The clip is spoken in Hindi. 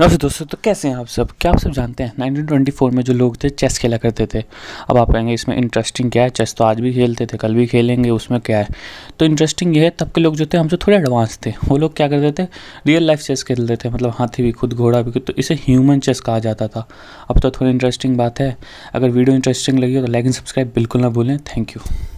नमस्ते दोस्तों तो कैसे हैं आप सब क्या आप सब जानते हैं 1924 में जो लोग थे चेस खेला करते थे अब आप कहेंगे इसमें इंटरेस्टिंग क्या है चेस तो आज भी खेलते थे कल भी खेलेंगे उसमें क्या है तो इंटरेस्टिंग ये है तब के लोग जो थे हमसे थोड़े एडवांस थे वो लोग क्या करते थे रियल लाइफ चेस खेलते थे मतलब हाथी भी खुद घोड़ा भी खुद तो इसे ह्यूमन चेस कहा जाता था अब तो थोड़ी इंटरेस्टिंग बात है अगर वीडियो इंटरेस्टिंग लगी हो तो लाइक एंड सब्सक्राइब बिल्कुल ना भूलें थैंक यू